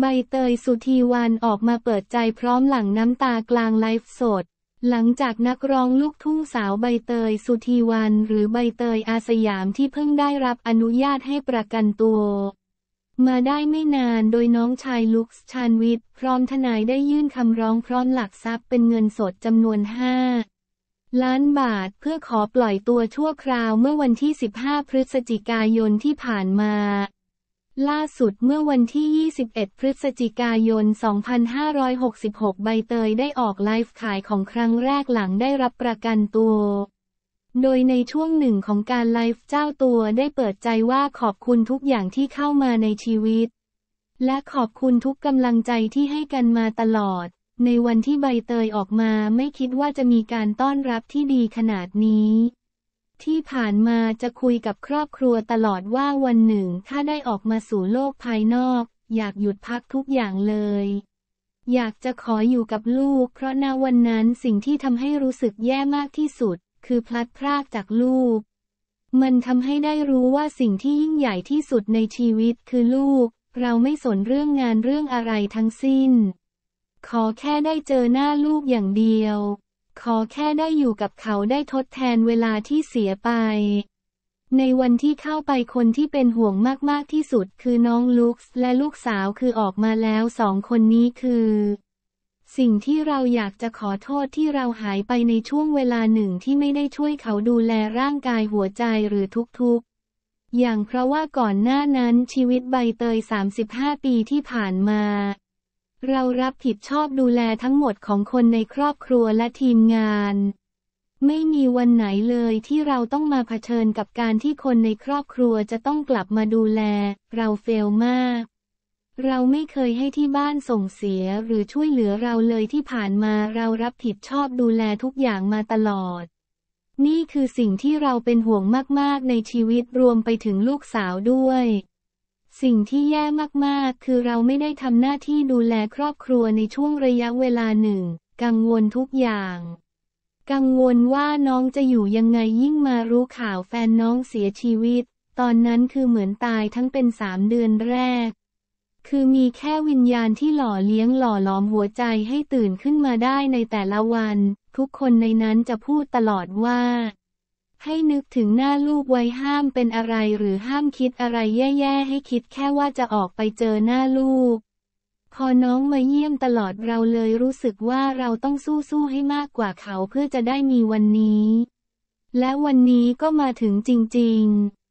ใบเตยสุธีวันออกมาเปิดใจพร้อมหลังน้ำตากลางไลฟ์สด หลังจากนักร้องลูกทุ่งสาวใบเตยสุธีวันหรือใบเตยอาสยามที่เพิ่งได้รับอนุญาตให้ประกันตัว มาได้ไม่นานโดยน้องชายลุกชานวิทย์พร้อมทนายได้ยื่นคำร้องพร้อมหลักทรัพย์เป็นเงินสดจำนวนห้าล้านบาทเพื่อขอปล่อยตัวชั่วคราวเมื่อวันที่15พฤศจิกายนที่ผ่านมาล่าสุดเมื่อวันที่ 21 พฤศจิกายน 2566 ใบเตยได้ออกไลฟ์ขายของครั้งแรกหลังได้รับประกันตัว โดยในช่วงหนึ่งของการไลฟ์เจ้าตัวได้เปิดใจว่าขอบคุณทุกอย่างที่เข้ามาในชีวิต และขอบคุณทุกกำลังใจที่ให้กันมาตลอด ในวันที่ใบเตยออกมาไม่คิดว่าจะมีการต้อนรับที่ดีขนาดนี้ที่ผ่านมาจะคุยกับครอบครัวตลอดว่าวันหนึ่งถ้าได้ออกมาสู่โลกภายนอก อยากหยุดพักทุกอย่างเลย อยากจะขออยู่กับลูก เพราะณวันนั้นสิ่งที่ทำให้รู้สึกแย่มากที่สุด คือพลัดพรากจากลูก มันทำให้ได้รู้ว่าสิ่งที่ยิ่งใหญ่ที่สุดในชีวิตคือลูก เราไม่สนเรื่องงานเรื่องอะไรทั้งสิ้น ขอแค่ได้เจอหน้าลูกอย่างเดียวขอแค่ได้อยู่กับเขาได้ทดแทนเวลาที่เสียไป ในวันที่เข้าไปคนที่เป็นห่วงมากๆที่สุดคือน้องลุกและลูกสาวคือออกมาแล้วสองคนนี้คือ สิ่งที่เราอยากจะขอโทษที่เราหายไปในช่วงเวลาหนึ่งที่ไม่ได้ช่วยเขาดูแลร่างกายหัวใจหรือทุกๆ อย่างเพราะว่าก่อนหน้านั้นชีวิตใบเตย 35 ปีที่ผ่านมาเรารับผิดชอบดูแลทั้งหมดของคนในครอบครัวและทีมงาน ไม่มีวันไหนเลยที่เราต้องมาเผชิญกับการที่คนในครอบครัวจะต้องกลับมาดูแล เราเฟลมาก เราไม่เคยให้ที่บ้านส่งเสียหรือช่วยเหลือเราเลยที่ผ่านมาเรารับผิดชอบดูแลทุกอย่างมาตลอด นี่คือสิ่งที่เราเป็นห่วงมาก ๆ ในชีวิตรวมไปถึงลูกสาวด้วยสิ่งที่แย่มากๆ คือเราไม่ได้ทำหน้าที่ดูแลครอบครัวในช่วงระยะเวลาหนึ่ง กังวลทุกอย่าง กังวลว่าน้องจะอยู่ยังไงยิ่งมารู้ข่าวแฟนน้องเสียชีวิต ตอนนั้นคือเหมือนตายทั้งเป็นสามเดือนแรก คือมีแค่วิญญาณที่หล่อเลี้ยงหล่อหลอมหัวใจให้ตื่นขึ้นมาได้ในแต่ละวัน ทุกคนในนั้นจะพูดตลอดว่าให้นึกถึงหน้าลูกไว้ห้ามเป็นอะไรหรือห้ามคิดอะไรแย่ ๆ ให้คิดแค่ว่าจะออกไปเจอหน้าลูกพอน้องมาเยี่ยมตลอดเราเลยรู้สึกว่าเราต้องสู้ๆให้มากกว่าเขาเพื่อจะได้มีวันนี้ และวันนี้ก็มาถึงจริง ๆ